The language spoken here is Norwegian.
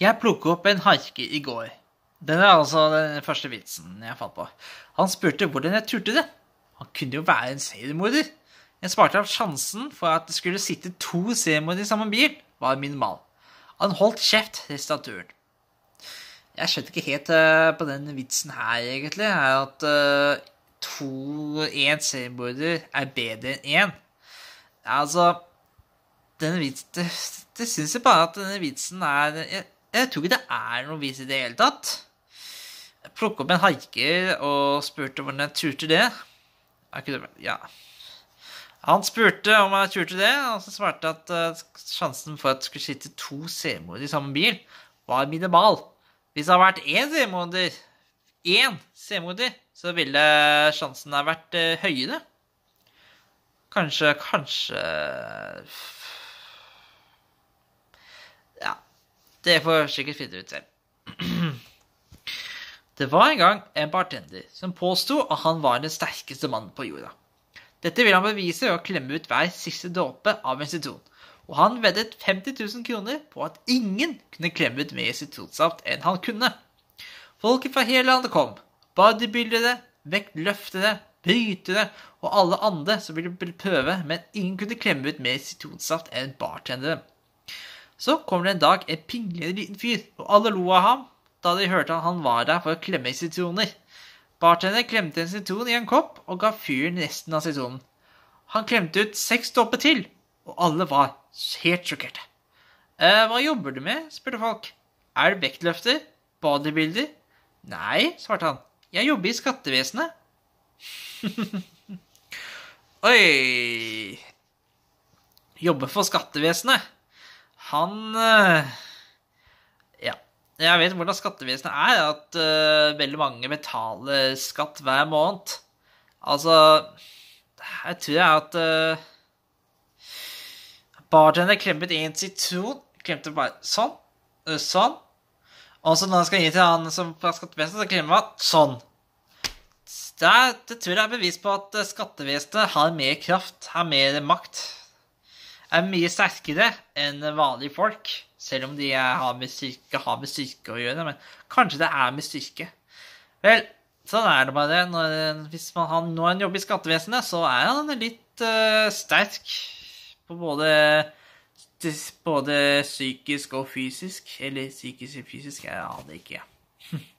Jeg plukket opp en haike i går. Den er altså den første vitsen jeg fant på. Han spurte hvordan jeg turte det. Han kunne jo være en seriemorder. Jeg sparte at sjansen for at det skulle sitte to seriemordere i samme bil, var minimal. Han holdt kjeft resten av turen. Jeg skjønte ikke helt uh, på den vitsen her, egentlig. er At uh, to én seriemorder er bedre enn én. Altså denne vitsen, det, det syns jeg bare at denne vitsen er jeg, eh, jeg tror ikke det er noe vis i det hele tatt. Jeg plukket opp en haiker og spurte hvordan jeg turte det. Er ikke det Ja. Han spurte om jeg turte det, og så svarte at eh, sjansen for at det skulle sitte to semoer i samme bil, var minimal. Hvis det hadde vært én semoer, én semoder, så ville sjansen ha vært eh, høyere. Kanskje, kanskje Det får jeg sikkert finne ut selv. Det var en gang en bartender som påsto at han var den sterkeste mannen på jorda. Dette ville han bevise ved å klemme ut hver siste dråpe av en institusjon. Og han veddet 50 000 kroner på at ingen kunne klemme ut mer sitronsaft enn han kunne. Folket fra hele landet kom. Bodybuildere, vektløftere, brytere og alle andre som ville prøve, men ingen kunne klemme ut mer sitronsaft enn bartenderen. Så kommer det en dag en pinglende liten fyr, og alle lo av ham da de hørte at han var der for å klemme sitroner. Bartender klemte en sitron i en kopp og ga fyren resten av sitronen. Han klemte ut seks dråper til, og alle var helt sjokkerte. Eh, hva jobber du med? spurte folk. Er det vektløfter? Bodybuilder? Nei, svarte han. Jeg jobber i skattevesenet. Oi Jobber for skattevesenet? Han eh, Ja. Jeg vet hvordan skattevesenet er, at uh, veldig mange betaler skatt hver måned. Altså Jeg tror jeg at uh, Bartender klempet én sitron. Klemte bare sånn. Sånn. Og så når han skal gi til han som har skattevesenet, så klemmer han sånn. Det, er, det tror jeg er bevis på at skattevesenet har mer kraft, har mer makt er mye sterkere enn vanlige folk. Selv om de har med styrke, har med styrke å gjøre. Men kanskje det er med styrke. Vel, sånn er det bare. Når, hvis man har, når han jobber i skattevesenet, så er han litt uh, sterk på både, både psykisk og fysisk. Eller psykisk og fysisk, jeg aner ikke.